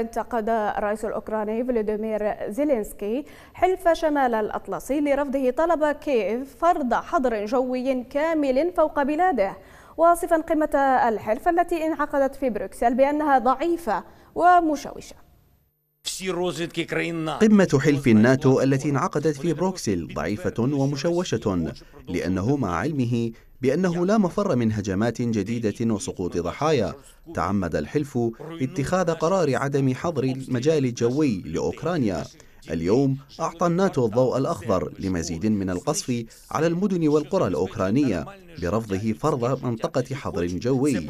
انتقد الرئيس الأوكراني فلاديمير زيلينسكي حلف شمال الأطلسي لرفضه طلب كييف فرض حظر جوي كامل فوق بلاده واصفا قمة الحلف التي انعقدت في بروكسل بأنها ضعيفة ومشوشة قمة حلف الناتو التي انعقدت في بروكسل ضعيفة ومشوشة لأنه مع علمه بأنه لا مفر من هجمات جديدة وسقوط ضحايا تعمد الحلف اتخاذ قرار عدم حظر المجال الجوي لأوكرانيا اليوم أعطى الناتو الضوء الأخضر لمزيد من القصف على المدن والقرى الأوكرانية برفضه فرض منطقة حظر جوي